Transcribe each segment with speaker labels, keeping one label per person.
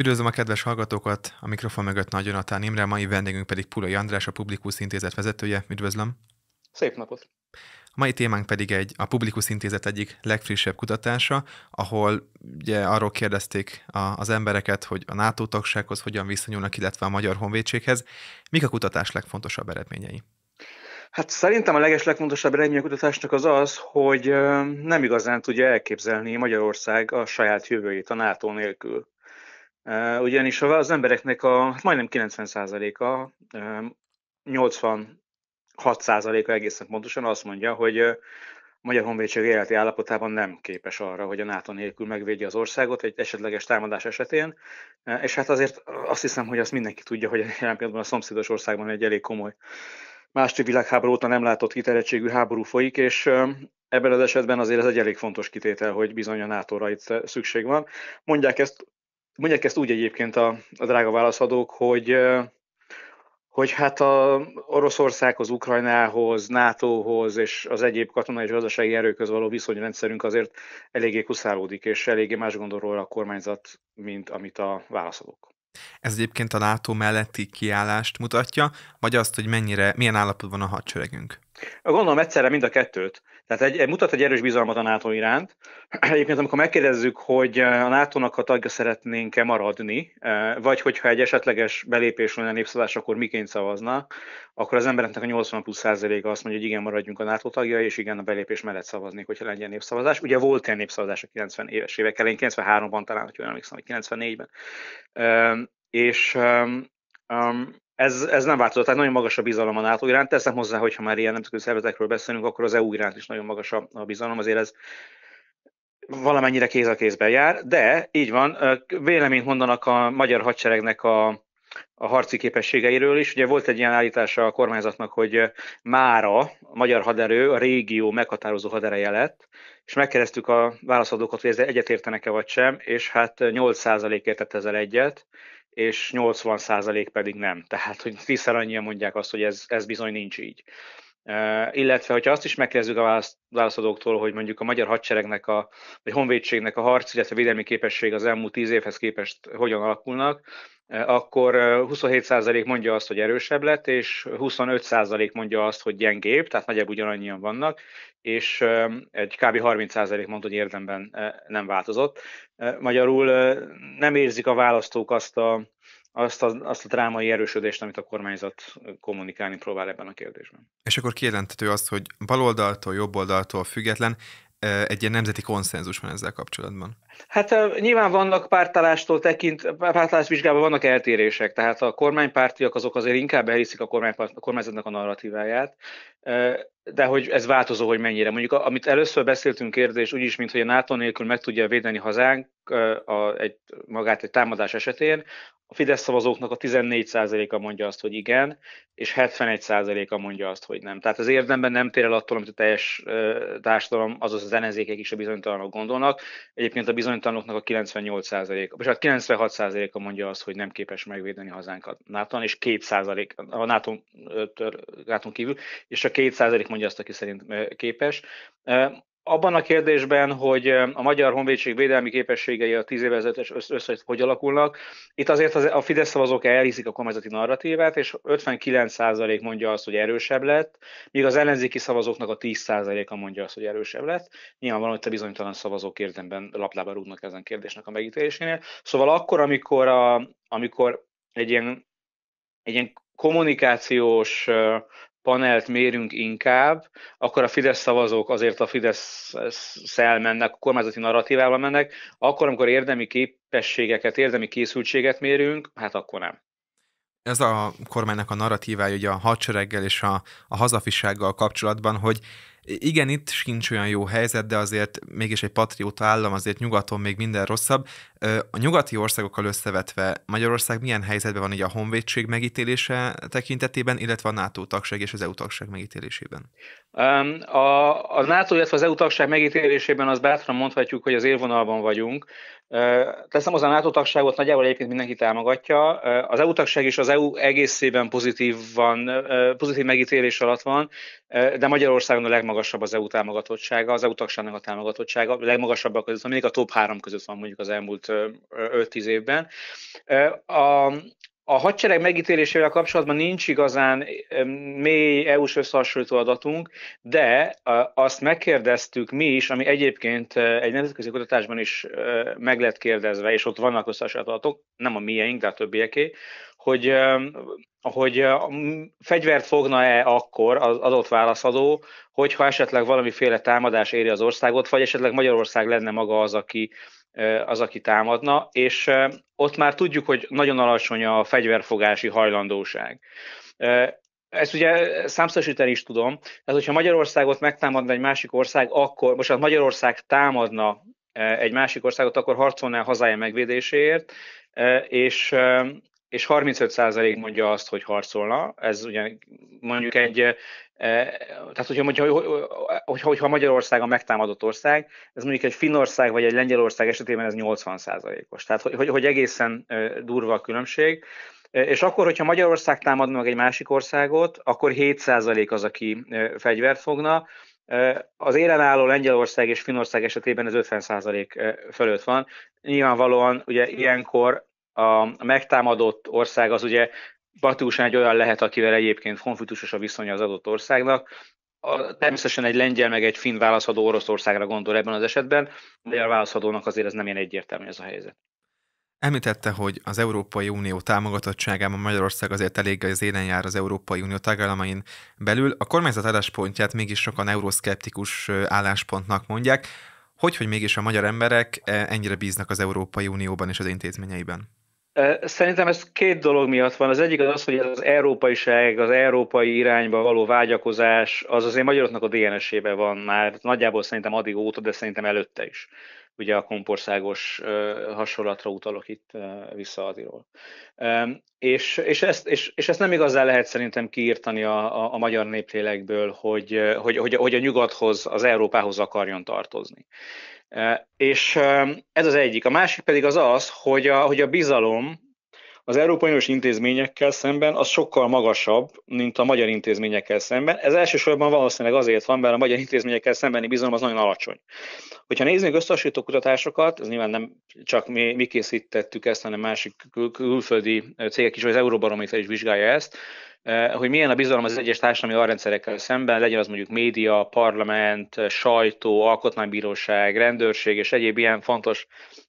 Speaker 1: Üdvözlöm a kedves hallgatókat, a mikrofon mögött Nagy Jonatán Imre, mai vendégünk pedig Pulai András, a Publikus Intézet vezetője. Üdvözlöm! Szép napot! A mai témánk pedig egy a Publikus Intézet egyik legfrissebb kutatása, ahol ugye arról kérdezték a, az embereket, hogy a NATO tagsághoz hogyan viszonyulnak, illetve a Magyar Honvédséghez. Mik a kutatás legfontosabb eredményei?
Speaker 2: Hát szerintem a legeslegfontosabb eredmény a kutatásnak az az, hogy nem igazán tudja elképzelni Magyarország a saját jövőjét a NATO nélkül ugyanis az embereknek a hát majdnem 90%-a, 86%-a egészen pontosan azt mondja, hogy a Magyar Honvédség életi állapotában nem képes arra, hogy a NATO nélkül megvédje az országot egy esetleges támadás esetén, és hát azért azt hiszem, hogy azt mindenki tudja, hogy jelen pillanatban a szomszédos országban egy elég komoly második világháború óta nem látott kiterettségű háború folyik, és ebben az esetben azért ez egy elég fontos kitétel, hogy bizony a nato itt szükség van. Mondják ezt Mondják ezt úgy egyébként a, a drága válaszadók, hogy hogy hát a Oroszországhoz, Ukrajnához, NATO-hoz és az egyéb katonai és gazdasági erőköz való viszonyrendszerünk azért eléggé kuszálódik, és eléggé más gondolról a kormányzat, mint amit a válaszolók.
Speaker 1: Ez egyébként a NATO melletti kiállást mutatja, vagy azt, hogy mennyire, milyen állapotban a hadseregünk?
Speaker 2: Gondolom egyszerre mind a kettőt. Tehát egy, mutat egy erős bizalmat a NATO iránt. Egyébként amikor megkérdezzük, hogy eh, a NATO-nak a tagja szeretnénk-e maradni, eh, vagy hogyha egy esetleges belépés lenne népszavazás, akkor miként szavazna, akkor az embereknek a 80 plusz százaléka azt mondja, hogy igen, maradjunk a NATO tagja, és igen, a belépés mellett szavaznék, hogyha legyen népszavazás. Ugye volt ilyen népszavazás a 90 éves évek elején, 93-ban talán, hogy olyan emlékszem, vagy 94-ben. Ehm, és um, ez, ez nem változott, tehát nagyon magas a bizalom a NATO iránt. Teszem hozzá, hogy ha már ilyen nemzetközi szervezetekről beszélünk, akkor az EU iránt is nagyon magas a, a bizalom, azért ez valamennyire kéz a kézben jár, de így van, véleményt mondanak a magyar hadseregnek a, a harci képességeiről is. Ugye volt egy ilyen állítása a kormányzatnak, hogy mára a magyar haderő a régió meghatározó hadereje lett, és megkeresztük a válaszadókat, hogy ezzel egyetértenek-e vagy sem, és hát 8% értett ezzel egyet, és 80% pedig nem. Tehát, hogy tízszer annyian mondják azt, hogy ez, ez bizony nincs így. illetve, hogyha azt is megkérdezzük a válaszadóktól, hogy mondjuk a magyar hadseregnek, a, vagy honvédségnek a harc, illetve a védelmi képesség az elmúlt tíz évhez képest hogyan alakulnak, akkor 27% mondja azt, hogy erősebb lett, és 25% mondja azt, hogy gyengébb, tehát nagyjából ugyanannyian vannak, és egy kb. 30% mondta, hogy érdemben nem változott. Magyarul nem érzik a választók azt a, azt a, azt a drámai erősödést, amit a kormányzat kommunikálni próbál ebben a kérdésben.
Speaker 1: És akkor kijelentető azt, hogy baloldaltól, jobboldaltól független egy ilyen nemzeti konszenzus van ezzel kapcsolatban?
Speaker 2: Hát nyilván vannak pártállástól tekint, vizsgában vannak eltérések, tehát a kormánypártiak azok azért inkább elhiszik a, kormány a kormányzatnak a narratíváját, de hogy ez változó, hogy mennyire. Mondjuk amit először beszéltünk kérdés, úgyis, mint hogy a NATO nélkül meg tudja védeni hazánk a, egy, magát egy támadás esetén, a Fidesz szavazóknak a 14%-a mondja azt, hogy igen, és 71%-a mondja azt, hogy nem. Tehát az érdemben nem tér el attól, amit a teljes társadalom, azaz az ellenzékek is a bizonytalanok gondolnak. Egyébként a bizonytalanoknak a 98%-a, és hát 96%-a mondja azt, hogy nem képes megvédeni hazánkat nato és 2% a NATO, NATO kívül, és a 2% mondja azt, aki szerint képes abban a kérdésben, hogy a magyar honvédség védelmi képességei a tíz évezetes össze, hogy alakulnak, itt azért a Fidesz szavazók elhiszik a kormányzati narratívát, és 59% mondja azt, hogy erősebb lett, míg az ellenzéki szavazóknak a 10%-a mondja azt, hogy erősebb lett. van, hogy te bizonytalan szavazók érdemben laplába rúgnak ezen kérdésnek a megítélésénél. Szóval akkor, amikor, a, amikor egy ilyen, egy ilyen kommunikációs panelt mérünk inkább, akkor a Fidesz szavazók azért a Fidesz szel mennek, a kormányzati narratívával mennek, akkor, amikor érdemi képességeket, érdemi készültséget mérünk, hát akkor nem.
Speaker 1: Ez a kormánynak a narratívája ugye a hadsereggel és a, a hazafisággal kapcsolatban, hogy igen, itt sincs olyan jó helyzet, de azért mégis egy patrióta állam, azért nyugaton még minden rosszabb. A nyugati országokkal összevetve Magyarország milyen helyzetben van így a honvédség megítélése tekintetében, illetve a NATO tagság és az EU tagság megítélésében?
Speaker 2: A, a NATO, illetve az EU tagság megítélésében az bátran mondhatjuk, hogy az élvonalban vagyunk. Teszem az a NATO tagságot, nagyjából egyébként mindenki támogatja. Az EU tagság is az EU egészében pozitív, van, pozitív megítélés alatt van, de Magyarországon a leg legmagasabb az EU támogatottsága, az EU tagságnak a támogatottsága, a legmagasabbak között van, szóval mindig a top három között van mondjuk az elmúlt 5-10 évben. A, a hadsereg megítélésével kapcsolatban nincs igazán mély EU-s összehasonlító adatunk, de azt megkérdeztük mi is, ami egyébként egy nemzetközi kutatásban is meg lett kérdezve, és ott vannak összehasonlító adatok, nem a miénk, de a többieké, hogy, hogy fegyvert fogna-e akkor az adott válaszadó, hogyha esetleg valamiféle támadás éri az országot, vagy esetleg Magyarország lenne maga az, aki, az, aki támadna, és ott már tudjuk, hogy nagyon alacsony a fegyverfogási hajlandóság. Ezt ugye számszerűsíteni is tudom, ez hogyha Magyarországot megtámadna egy másik ország, akkor, most az hát Magyarország támadna egy másik országot, akkor harcolnál hazája megvédéséért, és és 35% mondja azt, hogy harcolna. Ez ugye mondjuk egy, eh, tehát hogyha, hogyha, hogyha Magyarország a megtámadott ország, ez mondjuk egy Finnország vagy egy Lengyelország esetében ez 80%-os. Tehát hogy, hogy egészen eh, durva a különbség. Eh, és akkor, hogyha Magyarország támad meg egy másik országot, akkor 7% az, aki fegyvert fogna, az élen álló Lengyelország és Finország esetében ez 50% fölött van. Nyilvánvalóan ugye ilyenkor a megtámadott ország az ugye praktikusan egy olyan lehet, akivel egyébként konfliktusos a viszony az adott országnak, a, természetesen egy lengyel meg egy finn válaszadó Oroszországra gondol ebben az esetben, de a válaszadónak azért ez nem ilyen egyértelmű ez a helyzet.
Speaker 1: Említette, hogy az Európai Unió támogatottságában Magyarország azért eléggé az élen jár az Európai Unió tagállamain belül. A kormányzat álláspontját mégis sokan euroszkeptikus álláspontnak mondják. Hogy, hogy mégis a magyar emberek e, ennyire bíznak az Európai Unióban és az intézményeiben?
Speaker 2: Szerintem ez két dolog miatt van. Az egyik az az, hogy az az európaiság, az európai irányba való vágyakozás, az azért magyaroknak a dns ében van már nagyjából szerintem addig óta, de szerintem előtte is. Ugye a kompországos hasonlatra utalok itt vissza Adiról. És, és, ezt, és, és ezt nem igazán lehet szerintem kiírtani a, a, a magyar néplélekből, hogy, hogy, hogy, hogy a nyugathoz, az Európához akarjon tartozni. És ez az egyik. A másik pedig az az, hogy a, hogy a bizalom az Európai Uniós intézményekkel szemben az sokkal magasabb, mint a magyar intézményekkel szemben. Ez elsősorban valószínűleg azért van, mert a magyar intézményekkel szembeni bizalom az nagyon alacsony. Hogyha nézzük összehasonlító kutatásokat, ez nyilván nem csak mi, mi készítettük ezt, hanem másik kül- külföldi cégek is, vagy az Euróbarométer is vizsgálja ezt, eh, hogy milyen a bizalom az egyes társadalmi alrendszerekkel szemben, legyen az mondjuk média, parlament, sajtó, alkotmánybíróság, rendőrség és egyéb ilyen fontos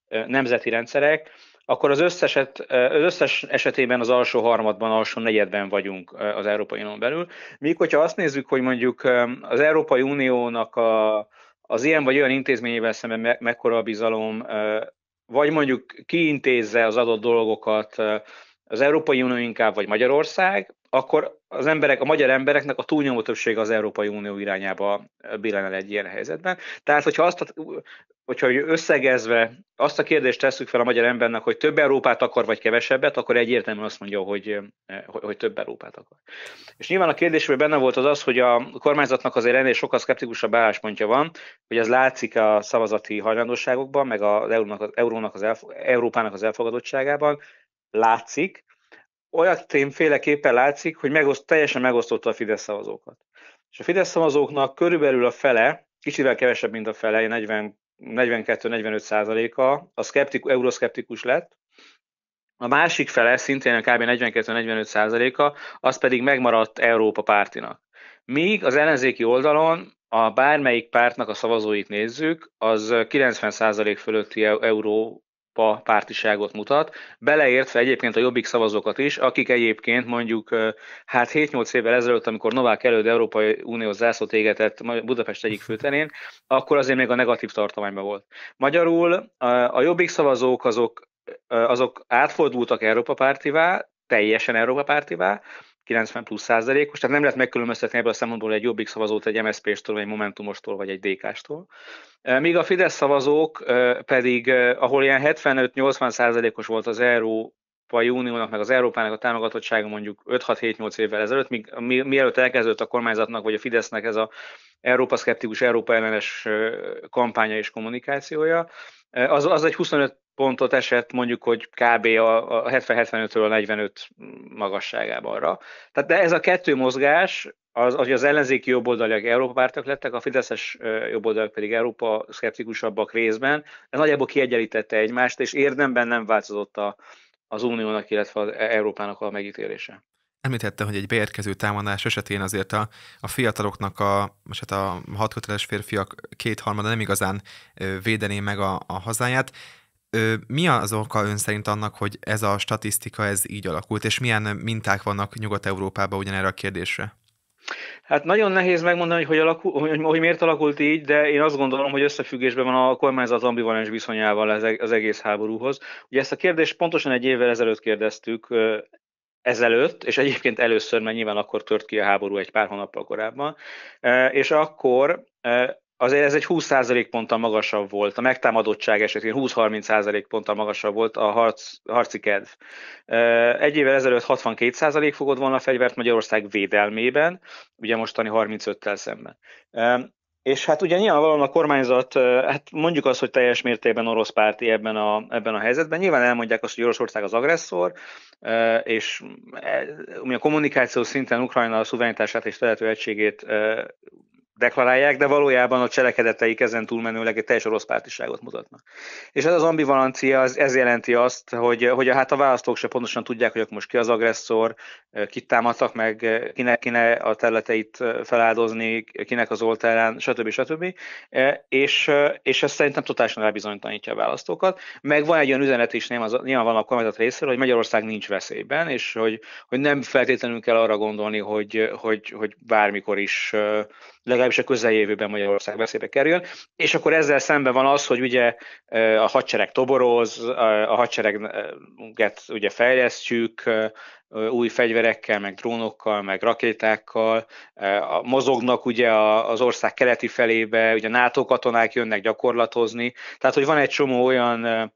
Speaker 2: eh, nemzeti rendszerek, akkor az, összeset, az összes esetében az alsó harmadban, alsó negyedben vagyunk az Európai Unión belül. Míg hogyha azt nézzük, hogy mondjuk az Európai Uniónak a, az ilyen vagy olyan intézményével szemben me, mekkora a bizalom, vagy mondjuk ki intézze az adott dolgokat az Európai Unió inkább, vagy Magyarország, akkor az emberek, a magyar embereknek a túlnyomó többsége az Európai Unió irányába billen el egy ilyen helyzetben. Tehát, hogyha azt hogyha összegezve azt a kérdést tesszük fel a magyar embernek, hogy több Európát akar, vagy kevesebbet, akkor egyértelműen azt mondja, hogy, eh, hogy, hogy több Európát akar. És nyilván a kérdésben benne volt az az, hogy a kormányzatnak azért ennél sokkal szkeptikusabb álláspontja van, hogy ez látszik a szavazati hajlandóságokban, meg az eurónak, az, eurónak az elf, Európának az elfogadottságában, látszik, olyan tényféleképpen látszik, hogy megoszt, teljesen megosztotta a Fidesz szavazókat. És a Fidesz szavazóknak körülbelül a fele, kicsivel kevesebb, mint a fele, 40 42-45 százaléka a szkeptik, euroszkeptikus lett, a másik fele, szintén a kb. 42-45 százaléka, az pedig megmaradt Európa pártinak. Míg az ellenzéki oldalon a bármelyik pártnak a szavazóit nézzük, az 90% fölötti e-, euró pa pártiságot mutat, beleértve egyébként a jobbik szavazókat is, akik egyébként mondjuk hát 7-8 évvel ezelőtt, amikor Novák előtt Európai Unió zászlót égetett Budapest egyik főterén, akkor azért még a negatív tartományban volt. Magyarul a jobbik szavazók azok, azok átfordultak Európa pártivá, teljesen Európa pártivá, 90 plusz százalékos, tehát nem lehet megkülönböztetni ebből a szempontból egy jobbik szavazót egy mszp stól vagy egy Momentumostól, vagy egy DK-stól. Míg a Fidesz szavazók pedig, ahol ilyen 75-80 százalékos volt az euró Európai Uniónak, meg az Európának a támogatottsága mondjuk 5-6-7-8 évvel ezelőtt, míg, mi, mielőtt elkezdődött a kormányzatnak vagy a Fidesznek ez a Európa szkeptikus, Európa ellenes kampánya és kommunikációja, az, az egy 25 pontot esett mondjuk, hogy kb. a, a 70-75-ről 45 magasságában arra. Tehát de ez a kettő mozgás, az, az, az ellenzéki jobboldaliak Európa lettek, a fideszes jobboldaliak pedig Európa szkeptikusabbak részben, ez nagyjából kiegyenlítette egymást, és érdemben nem változott a, az uniónak, illetve az Európának a megítélése.
Speaker 1: Említette, hogy egy beérkező támadás esetén azért a, a fiataloknak, a, most hát a hatköteles férfiak kétharmada nem igazán védené meg a, a hazáját. Mi az oka ön szerint annak, hogy ez a statisztika ez így alakult, és milyen minták vannak Nyugat-Európában ugyanerre a kérdésre?
Speaker 2: Hát nagyon nehéz megmondani, hogy, alakul, hogy, hogy miért alakult így, de én azt gondolom, hogy összefüggésben van a kormányzat ambivalens viszonyával az e-, egész háborúhoz. Ugye ezt a kérdést pontosan egy évvel ezelőtt kérdeztük ezelőtt, és egyébként először, mert nyilván akkor tört ki a háború egy pár hónappal korábban, e, és akkor e, azért ez egy 20% ponttal magasabb volt, a megtámadottság esetén 20-30% ponttal magasabb volt a harc, harci kedv. E, egy évvel ezelőtt 62% fogott volna a fegyvert Magyarország védelmében, ugye mostani 35-tel szemben. És hát ugye nyilvánvalóan a kormányzat, hát mondjuk azt, hogy teljes mértékben orosz párti ebben a, ebben a helyzetben. Nyilván elmondják azt, hogy Oroszország az agresszor, és ami a kommunikáció szinten Ukrajna a szuverenitását és területő egységét deklarálják, de valójában a cselekedeteik ezen túlmenőleg egy teljes orosz pártiságot mutatnak. És ez az ambivalencia, az, ez jelenti azt, hogy, hogy a, hát a választók se pontosan tudják, hogy most ki az agresszor, kit támadtak meg, kinek, kinek a területeit feláldozni, kinek az oltárán, stb. stb. És, és ez szerintem totálisan rábizonytalanítja a választókat. Meg van egy olyan üzenet is, nyilván van a kormányzat részéről, hogy Magyarország nincs veszélyben, és hogy, hogy nem feltétlenül kell arra gondolni, hogy, hogy, hogy bármikor is legalább legalábbis a közeljövőben Magyarország veszélybe kerül, és akkor ezzel szemben van az, hogy ugye a hadsereg toboroz, a hadsereget ugye fejlesztjük, új fegyverekkel, meg drónokkal, meg rakétákkal, mozognak ugye az ország keleti felébe, ugye NATO katonák jönnek gyakorlatozni, tehát hogy van egy csomó olyan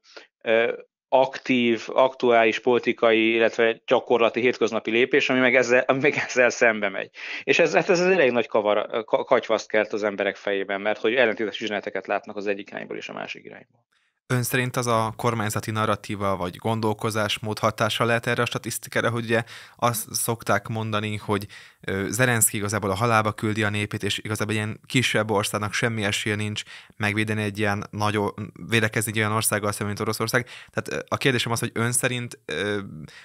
Speaker 2: aktív, aktuális politikai, illetve gyakorlati hétköznapi lépés, ami meg ezzel, ami meg ezzel szembe megy. És ez, hát ez az elég nagy kavar, katyvaszt kelt az emberek fejében, mert hogy ellentétes üzeneteket látnak az egyik irányból és a másik irányból.
Speaker 1: Ön szerint az a kormányzati narratíva vagy gondolkozásmód hatása lehet erre a statisztikára, hogy ugye azt szokták mondani, hogy Zelenszky igazából a halába küldi a népét, és igazából ilyen kisebb országnak semmi esélye nincs megvédeni egy ilyen nagy, védekezni egy olyan országgal szemben, mint Oroszország. Tehát a kérdésem az, hogy ön szerint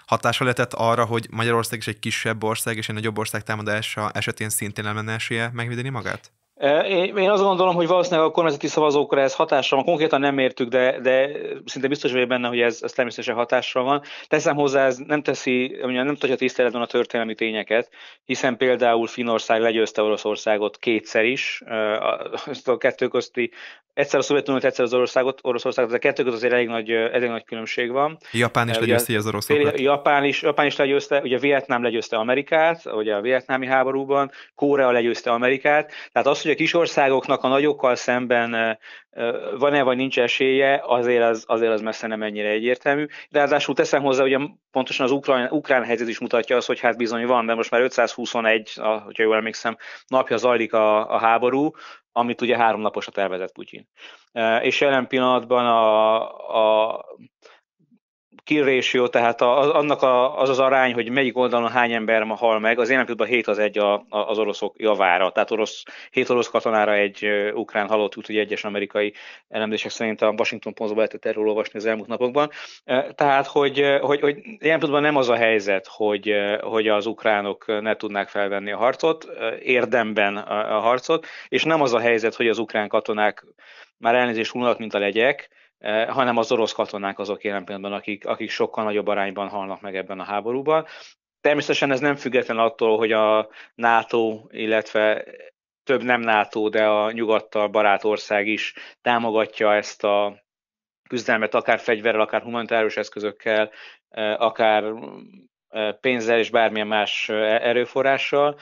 Speaker 1: hatása lehetett arra, hogy Magyarország is egy kisebb ország, és egy nagyobb ország támadása esetén szintén nem lenne esélye megvédeni magát?
Speaker 2: Én azt gondolom, hogy valószínűleg a kormányzati szavazókra ez hatással van, konkrétan nem értük, de, de szinte biztos vagyok benne, hogy ez, ez természetesen hatással van. Teszem hozzá, ez nem teszi, nem tudja tiszteletben a történelmi tényeket, hiszen például Finország legyőzte Oroszországot kétszer is, a kettő közti, egyszer a Szovjetuniót, egyszer az Oroszágot, Oroszországot, de a kettő között azért elég nagy, elég nagy különbség van.
Speaker 1: Japán is legyőzte az oroszokat.
Speaker 2: Japán is, Japán is legyőzte, ugye Vietnám legyőzte Amerikát, ugye a vietnámi háborúban, Korea legyőzte Amerikát, tehát az, hogy hogy a kis országoknak a nagyokkal szemben van-e vagy nincs esélye, azért az, azért az messze nem ennyire egyértelmű. Ráadásul teszem hozzá, hogy pontosan az ukrán, ukrán helyzet is mutatja azt, hogy hát bizony van, de most már 521, a, hogyha jól emlékszem, napja zajlik a, a háború, amit ugye három naposra tervezett Putyin. És jelen pillanatban a, a kill ratio, tehát a, annak a, az az arány, hogy melyik oldalon hány ember ma hal meg, az én pillanatban 7 az egy a, a, az oroszok javára, tehát orosz, 7 orosz katonára egy ukrán halott, úgyhogy egyes amerikai elemzések szerint a Washington Postban lehetett erről olvasni az elmúlt napokban. Tehát, hogy, hogy, hogy jelen pillanatban nem az a helyzet, hogy, hogy az ukránok ne tudnák felvenni a harcot, érdemben a, a harcot, és nem az a helyzet, hogy az ukrán katonák már elnézést hullanak, mint a legyek, Eh, hanem az orosz katonák azok jelen pillanatban, akik, akik sokkal nagyobb arányban halnak meg ebben a háborúban. Természetesen ez nem független attól, hogy a NATO, illetve több nem NATO, de a nyugattal barát ország is támogatja ezt a küzdelmet, akár fegyverrel, akár humanitárius eszközökkel, eh, akár eh, pénzzel és bármilyen más erőforrással.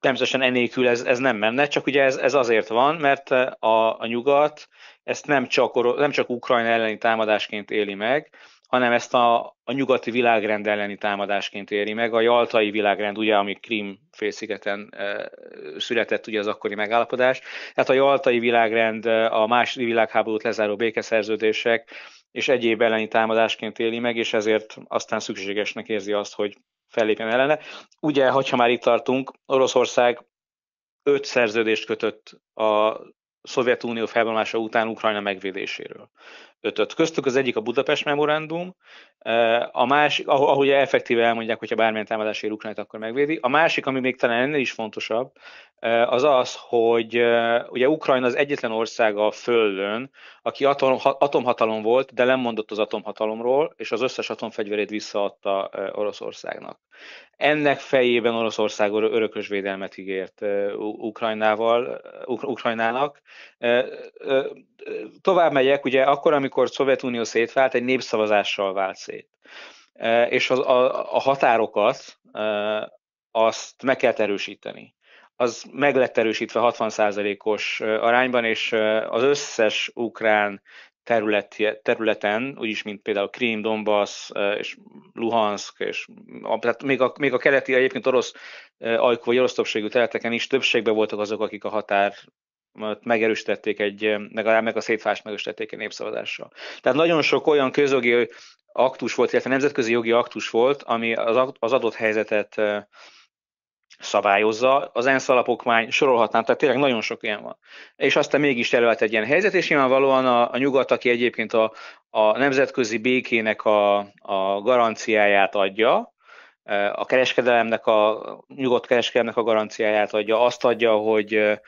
Speaker 2: Természetesen enélkül ez, ez nem menne, csak ugye ez, ez azért van, mert a, a nyugat ezt nem csak, nem csak Ukrajna elleni támadásként éli meg, hanem ezt a, a nyugati világrend elleni támadásként éri meg. A jaltai világrend, ugye, ami Krim félszigeten e, született, ugye az akkori megállapodás. Tehát a jaltai világrend, e, a második világháborút lezáró békeszerződések és egyéb elleni támadásként éli meg, és ezért aztán szükségesnek érzi azt, hogy fellépjen ellene. Ugye, ha már itt tartunk, Oroszország öt szerződést kötött a Szovjetunió felbomlása után Ukrajna megvédéséről ötöt. Köztük az egyik a Budapest memorandum, e, a másik, ahogy effektíve elmondják, hogyha bármilyen támadás ér Ukrajnát, akkor megvédi. A másik, ami még talán ennél is fontosabb, e, az az, hogy e, ugye Ukrajna az egyetlen ország a Földön, aki atom, atomhatalom volt, de lemondott az atomhatalomról, és az összes atomfegyverét visszaadta Oroszországnak. Ennek fejében Oroszország örökös védelmet ígért Ukrajnával, Ukrajnának. Tovább megyek, ugye akkor, amikor amikor a Szovjetunió szétvált, egy népszavazással vált szét. E, és az, a, a határokat e, azt meg kell erősíteni. Az meg lett erősítve 60%-os e, arányban, és az összes ukrán terület, területen, úgyis, mint például Krím, Donbass és Luhansk, és tehát még a, még a keleti, egyébként orosz ajkú vagy orosz többségű területeken is többségben voltak azok, akik a határ megerősítették egy, legalább meg a szétfást megerősítették egy népszavazással. Tehát nagyon sok olyan közjogi aktus volt, illetve nemzetközi jogi aktus volt, ami az adott helyzetet szabályozza. Az ENSZ alapokmány sorolhatnám, tehát tényleg nagyon sok ilyen van. És aztán mégis jelölt egy ilyen helyzet, és nyilvánvalóan a, a nyugat, aki egyébként a, a nemzetközi békének a, a garanciáját adja, a kereskedelemnek, a nyugodt kereskedelemnek a garanciáját adja, azt adja, hogy,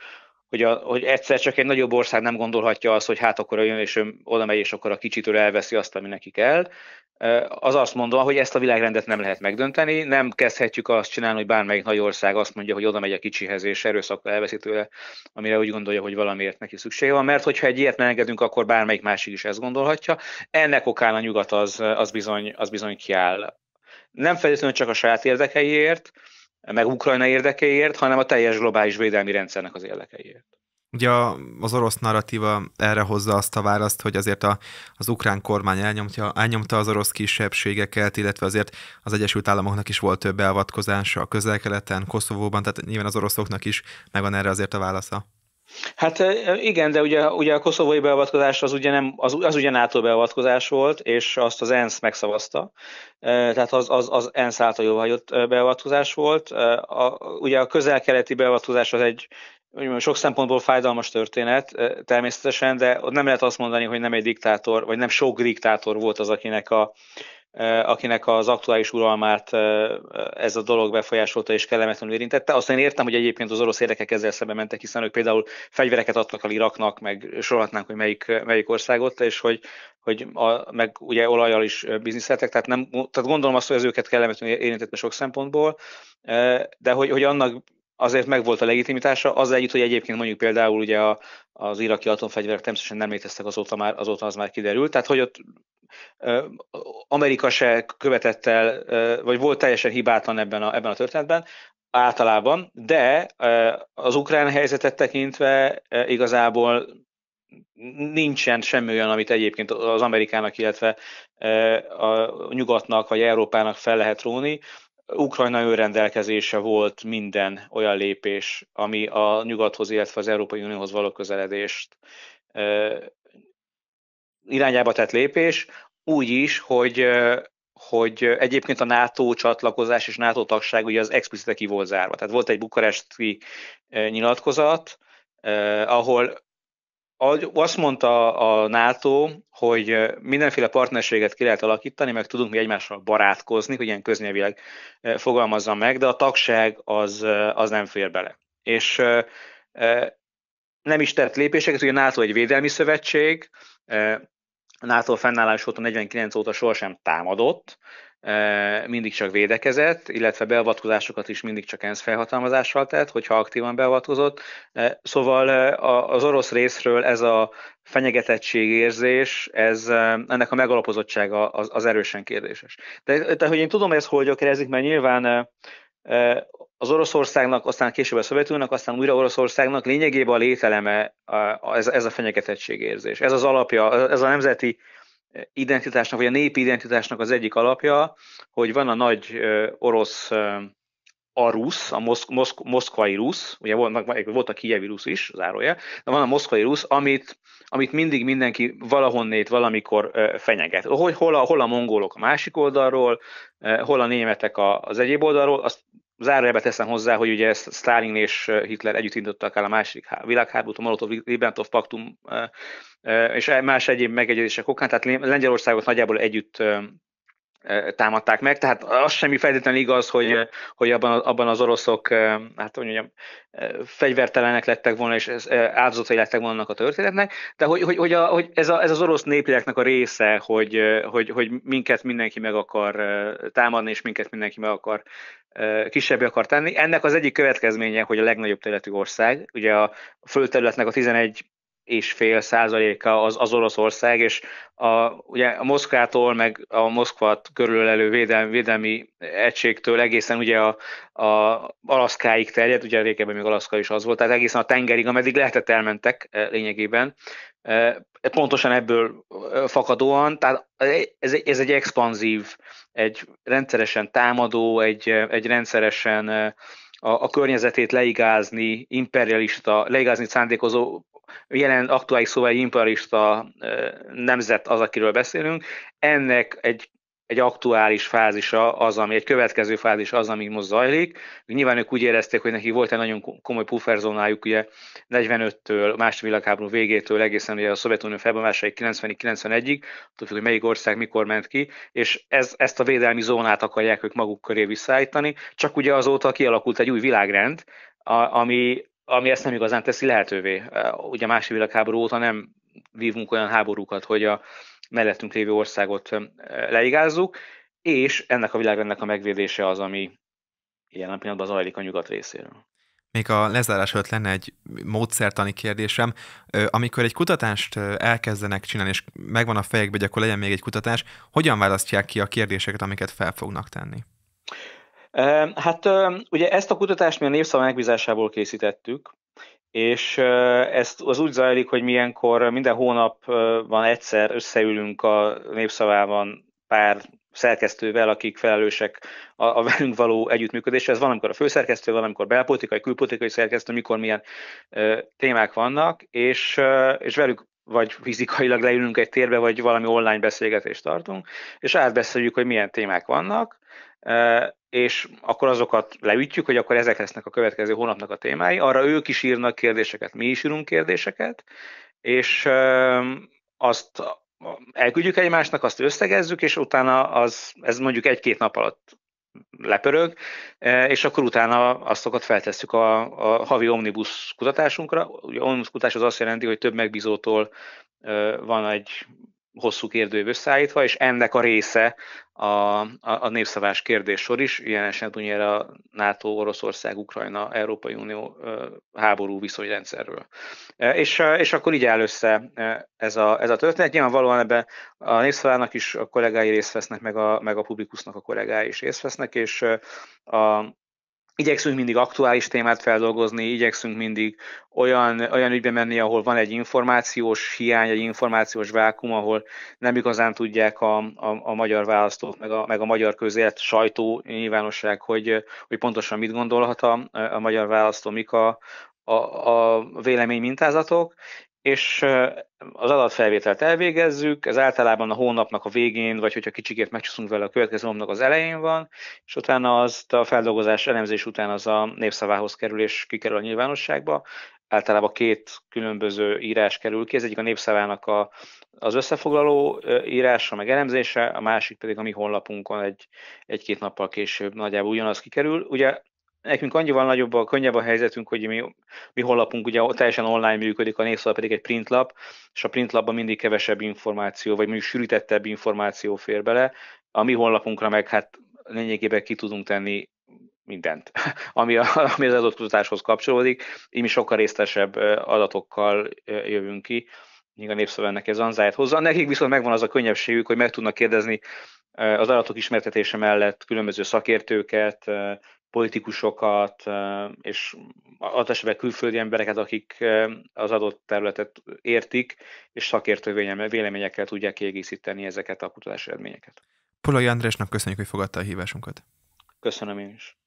Speaker 2: hogy, a, hogy egyszer csak egy nagyobb ország nem gondolhatja azt, hogy hát akkor a jövésöm oda megy, és akkor a kicsitől elveszi azt, ami neki kell. Az azt mondom, hogy ezt a világrendet nem lehet megdönteni, nem kezdhetjük azt csinálni, hogy bármelyik nagy ország azt mondja, hogy oda megy a kicsihez, és erőszakkal elveszi tőle, amire úgy gondolja, hogy valamiért neki szüksége van, mert hogyha egy ilyet megengedünk, akkor bármelyik másik is ezt gondolhatja. Ennek okán a nyugat az, az, bizony, az bizony kiáll. Nem feltétlenül csak a saját érdekeiért, meg Ukrajna érdekeiért, hanem a teljes globális védelmi rendszernek az érdekeiért.
Speaker 1: Ugye az orosz narratíva erre hozza azt a választ, hogy azért a, az ukrán kormány elnyomta, elnyomta az orosz kisebbségeket, illetve azért az Egyesült Államoknak is volt több beavatkozása a közel-keleten, Koszovóban, tehát nyilván az oroszoknak is megvan erre azért a válasza.
Speaker 2: Hát igen, de ugye, ugye a koszovói beavatkozás az ugye, nem, az, az ugye NATO beavatkozás volt, és azt az ENSZ megszavazta, tehát az, az, az ENSZ által jóváhagyott beavatkozás volt. A, ugye a közel-keleti beavatkozás az egy úgymond, sok szempontból fájdalmas történet természetesen, de nem lehet azt mondani, hogy nem egy diktátor, vagy nem sok diktátor volt az, akinek a, Eh, akinek az aktuális uralmát eh, ez a dolog befolyásolta és kellemetlenül érintette. Aztán én értem, hogy egyébként az orosz érdekek ezzel szembe mentek, hiszen ők például fegyvereket adtak a Iraknak, meg sorolhatnánk, hogy melyik, melyik országot, és hogy, hogy a, meg ugye olajjal is eh, bizniszeltek, tehát, nem, tehát gondolom azt, hogy ez őket kellemetlenül érintette sok szempontból, de hogy, hogy annak azért megvolt a legitimitása, az együtt, hogy egyébként mondjuk például ugye a, az iraki atomfegyverek természetesen nem léteztek azóta már, azóta az már kiderült, tehát hogy ott Amerika se követett el, vagy volt teljesen hibátlan ebben a, ebben a történetben, általában, de az ukrán helyzetet tekintve igazából nincsen semmi olyan, amit egyébként az Amerikának, illetve a nyugatnak vagy Európának fel lehet róni. Ukrajna önrendelkezése volt minden olyan lépés, ami a nyugathoz, illetve az Európai Unióhoz való közeledést irányába tett lépés, úgy is, hogy, hogy egyébként a NATO csatlakozás és NATO tagság ugye az explicite ki volt zárva. Tehát volt egy bukaresti nyilatkozat, ahol azt mondta a NATO, hogy mindenféle partnerséget ki lehet alakítani, meg tudunk mi egymással barátkozni, hogy ilyen köznyelvileg fogalmazza meg, de a tagság az, az nem fér bele. És nem is tett lépéseket, ugye a NATO egy védelmi szövetség, a NATO fennállás óta 49 óta sohasem támadott, mindig csak védekezett, illetve beavatkozásokat is mindig csak ENSZ felhatalmazással tett, hogyha aktívan beavatkozott. Szóval az orosz részről ez a fenyegetettségérzés, ez, ennek a megalapozottsága az, az erősen kérdéses. De, de hogy én tudom hogy ez hol gyökerezik, mert nyilván az Oroszországnak, aztán később a Szovjetuniónak, aztán újra Oroszországnak lényegében a lételeme ez, ez a fenyegetettségérzés. Ez az alapja, ez a nemzeti identitásnak, vagy a népi identitásnak az egyik alapja, hogy van a nagy orosz a rusz, a moszk, moszk, moszkvai rusz, ugye voltak, volt a kijevi rusz is, zárója, de van a moszkvai rusz, amit, amit mindig mindenki valahonnét valamikor fenyeget. Hogy hol a, hol a mongolok a másik oldalról, hol a németek az egyéb oldalról, azt Zárójelbe teszem hozzá, hogy ugye ezt Stalin és Hitler együtt indítottak el a második világháborút, a Molotov-Ribbentrop paktum és e- más egyéb megegyezések okán, tehát Lengyelországot nagyjából együtt támadták meg, tehát az semmi feltétlenül igaz, hogy, hogy abban, abban az oroszok, hát hogy mondjam, fegyvertelenek lettek volna, és áldozatai lettek volna a történetnek, de hogy, hogy, hogy, a, hogy ez, a, ez, az orosz népléleknek a része, hogy, hogy, hogy minket mindenki meg akar támadni, és minket mindenki meg akar kisebbé akar tenni. Ennek az egyik következménye, hogy a legnagyobb területű ország, ugye a földterületnek a 11 és fél százaléka az, az Oroszország, és a, ugye a Moszkvától, meg a Moszkvat körülölelő védelmi, védelmi egységtől egészen ugye a, a Alaszkáig terjedt, ugye régebben még Alaszka is az volt, tehát egészen a tengerig, ameddig lehetett elmentek eh, lényegében, eh, pontosan ebből eh, fakadóan, tehát ez, ez egy expanzív, egy rendszeresen támadó, egy, egy rendszeresen a, a környezetét leigázni, imperialista, leigázni szándékozó jelen aktuális szóval egy imperialista nemzet az, akiről beszélünk, ennek egy egy aktuális fázisa az, ami egy következő fázis az, ami most zajlik. Nyilván ők úgy érezték, hogy neki volt egy nagyon komoly pufferzónájuk, ugye 45-től, második világháború végétől egészen ugye a Szovjetunió felbomásáig 90-ig, 91-ig, tudjuk, hogy melyik ország mikor ment ki, és ez, ezt a védelmi zónát akarják ők maguk köré visszaállítani, csak ugye azóta kialakult egy új világrend, a, ami ami ezt nem igazán teszi lehetővé. Ugye a másik világháború óta nem vívunk olyan háborúkat, hogy a mellettünk lévő országot leigázzuk, és ennek a világrendnek a megvédése az, ami jelen pillanatban zajlik a nyugat részéről.
Speaker 1: Még a lezárás előtt lenne egy módszertani kérdésem. Amikor egy kutatást elkezdenek csinálni, és megvan a fejekbe, hogy akkor legyen még egy kutatás, hogyan választják ki a kérdéseket, amiket fel fognak tenni?
Speaker 2: Hát ugye ezt a kutatást mi a népszava megbízásából készítettük, és ezt az úgy zajlik, hogy milyenkor minden hónap van egyszer összeülünk a népszavában pár szerkesztővel, akik felelősek a, a velünk való együttműködés. Ez amikor a főszerkesztő, amikor belpolitikai, külpolitikai szerkesztő, mikor milyen ö, témák vannak, és, ö, és velük vagy fizikailag leülünk egy térbe, vagy valami online beszélgetést tartunk, és átbeszéljük, hogy milyen témák vannak, e, és akkor azokat leütjük, hogy akkor ezek lesznek a következő hónapnak a témái, arra ők is írnak kérdéseket, mi is írunk kérdéseket, és e, azt elküldjük egymásnak, azt összegezzük, és utána az, ez mondjuk egy-két nap alatt lepörög, e, és akkor utána aztokat feltesszük a, a havi omnibus kutatásunkra. Ugye omnibus kutatás az azt jelenti, hogy több megbízótól e, van egy hosszú kérdőív összeállítva, és ennek a része a, a, a népszavás kérdéssor is, ilyen esetben ugye a NATO, Oroszország, Ukrajna, Európai Unió háború viszonyrendszerről. E, és, e, és akkor így áll össze e, ez a, ez a történet. Nyilvánvalóan ebben a népszavának is a kollégái részt vesznek, meg a, meg a publikusnak a kollégái is részt vesznek, és a, igyekszünk mindig aktuális témát feldolgozni, igyekszünk mindig olyan, olyan ügybe menni, ahol van egy információs hiány, egy információs vákum, ahol nem igazán tudják a, a, a magyar választók, meg a, meg a magyar közélet, sajtó, nyilvánosság, hogy, hogy pontosan mit gondolhat a, a magyar választó, mik a, a, a vélemény mintázatok, és az adatfelvételt elvégezzük, ez általában a hónapnak a végén, vagy hogyha kicsikét megcsúszunk vele, a következő hónapnak az elején van, és utána azt a feldolgozás elemzés után az a népszavához kerül, és kikerül a nyilvánosságba. Általában két különböző írás kerül ki, ez egyik a népszavának a, az összefoglaló írása, meg elemzése, a másik pedig a mi honlapunkon egy, egy-két nappal később nagyjából ugyanaz kikerül. Ugye nekünk annyival nagyobb, a, könnyebb a helyzetünk, hogy mi, mi honlapunk ugye teljesen online működik, a népszalap pedig egy printlap, és a printlapban mindig kevesebb információ, vagy mondjuk sűrítettebb információ fér bele, a mi honlapunkra meg hát lényegében ki tudunk tenni mindent, ami, a, ami az adott kutatáshoz kapcsolódik, így mi sokkal résztesebb adatokkal jövünk ki, míg a népszövennek ez anzáját hozza. Nekik viszont megvan az a könnyebbségük, hogy meg tudnak kérdezni az adatok ismertetése mellett különböző szakértőket, politikusokat, és az esetben külföldi embereket, akik az adott területet értik, és szakértő véleményekkel tudják kiegészíteni ezeket a kutatási eredményeket.
Speaker 1: Polai Andrásnak köszönjük, hogy fogadta a hívásunkat.
Speaker 2: Köszönöm én is.